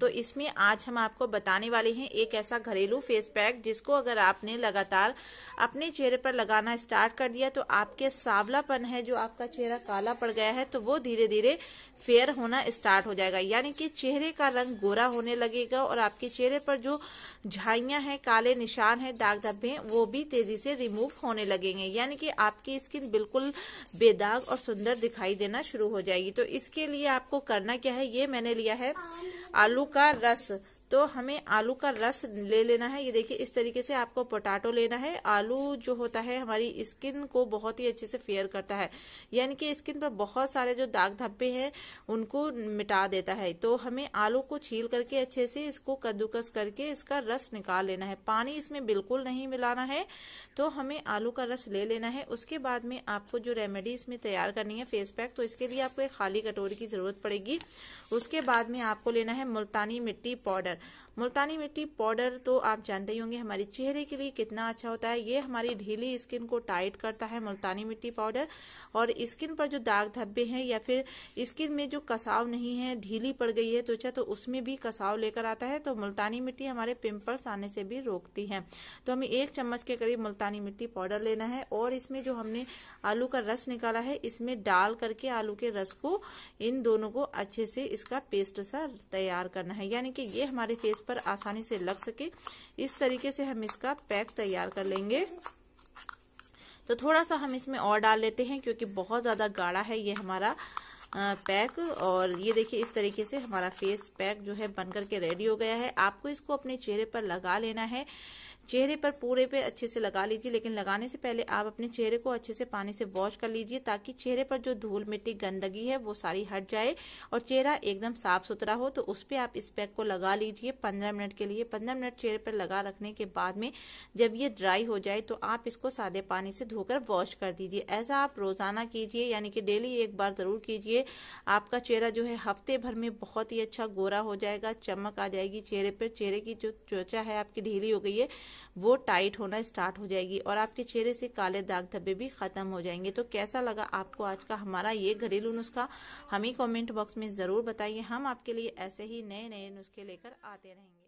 तो इसमें आज हम आपको बताने वाले हैं एक ऐसा घरेलू फेस पैक जिसको अगर आपने लगातार अपने चेहरे पर लगाना स्टार्ट कर दिया तो आपके सावलापन है जो आपका चेहरा काला पड़ गया है तो वो धीरे धीरे फेयर होना स्टार्ट हो जाएगा यानी कि चेहरे का रंग गोरा होने लगेगा और आपके चेहरे पर जो झाइया है काले निशान है दाग धब्बे वो भी तेजी से रिमूव होने लगेंगे यानी कि आपकी स्किन बिल्कुल बेदाग और सुंदर दिखाई देना शुरू हो जाएगी तो इसके लिए आपको करना क्या है ये मैंने लिया है आलू का रस तो हमें आलू का रस ले लेना है ये देखिए इस तरीके से आपको पोटैटो लेना है आलू जो होता है हमारी स्किन को बहुत ही अच्छे से फेयर करता है यानी कि स्किन पर बहुत सारे जो दाग धब्बे हैं उनको मिटा देता है तो हमें आलू को छील करके अच्छे से इसको कद्दूकस करके इसका रस निकाल लेना है पानी इसमें बिल्कुल नहीं मिलाना है तो हमें आलू का रस ले लेना है उसके बाद में आपको जो रेमेडी इसमें तैयार करनी है फेस पैक तो इसके लिए आपको एक खाली कटोरी की ज़रूरत पड़ेगी उसके बाद में आपको लेना है मुल्तानी मिट्टी पाउडर मुल्तानी मिट्टी पाउडर तो आप जानते ही होंगे हमारे चेहरे के लिए कितना अच्छा होता है ये हमारी ढीली स्किन को टाइट करता है मुल्तानी मिट्टी पाउडर और स्किन पर जो दाग धब्बे हैं या फिर स्किन में जो कसाव नहीं है ढीली पड़ गई है त्वचा तो उसमें भी कसाव लेकर आता है तो मुल्तानी मिट्टी हमारे पिम्पल्स आने से भी रोकती है तो हमें एक चम्मच के करीब मुल्तानी मिट्टी पाउडर लेना है और इसमें जो हमने आलू का रस निकाला है इसमें डाल करके आलू के रस को इन दोनों को अच्छे से इसका पेस्ट सा तैयार करना है यानी कि ये हमारे हमारे फेस पर आसानी से लग सके इस तरीके से हम इसका पैक तैयार कर लेंगे तो थोड़ा सा हम इसमें और डाल लेते हैं क्योंकि बहुत ज़्यादा गाढ़ा है ये हमारा पैक और ये देखिए इस तरीके से हमारा फेस पैक जो है बन करके रेडी हो गया है आपको इसको अपने चेहरे पर लगा लेना है चेहरे पर पूरे पे अच्छे से लगा लीजिए लेकिन लगाने से पहले आप अपने चेहरे को अच्छे से पानी से वॉश कर लीजिए ताकि चेहरे पर जो धूल मिट्टी गंदगी है वो सारी हट जाए और चेहरा एकदम साफ सुथरा हो तो उस पर आप इस पैक को लगा लीजिए पंद्रह मिनट के लिए पंद्रह मिनट चेहरे पर लगा रखने के बाद में जब ये ड्राई हो जाए तो आप इसको सादे पानी से धोकर वॉश कर दीजिए ऐसा आप रोजाना कीजिए यानी कि डेली एक बार जरूर कीजिए आपका चेहरा जो है हफ्ते भर में बहुत ही अच्छा गोरा हो जाएगा चमक आ जाएगी चेहरे पर चेहरे की जो त्वचा है आपकी ढीली हो गई है वो टाइट होना स्टार्ट हो जाएगी और आपके चेहरे से काले दाग धब्बे भी खत्म हो जाएंगे तो कैसा लगा आपको आज का हमारा ये घरेलू नुस्खा हमें कॉमेंट बॉक्स में ज़रूर बताइए हम आपके लिए ऐसे ही नए नए नुस्खे लेकर आते रहेंगे